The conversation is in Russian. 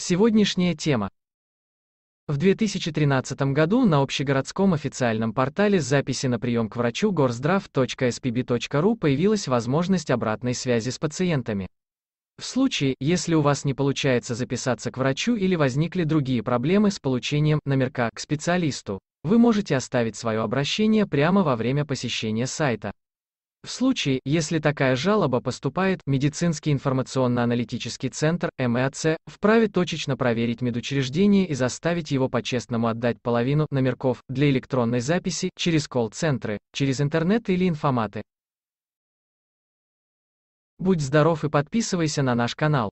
Сегодняшняя тема. В 2013 году на общегородском официальном портале записи на прием к врачу горздрав.спб.ру появилась возможность обратной связи с пациентами. В случае, если у вас не получается записаться к врачу или возникли другие проблемы с получением номерка к специалисту, вы можете оставить свое обращение прямо во время посещения сайта. В случае, если такая жалоба поступает, медицинский информационно-аналитический центр, МЭЦ, вправе точечно проверить медучреждение и заставить его по-честному отдать половину номерков для электронной записи через колл-центры, через интернет или информаты. Будь здоров и подписывайся на наш канал.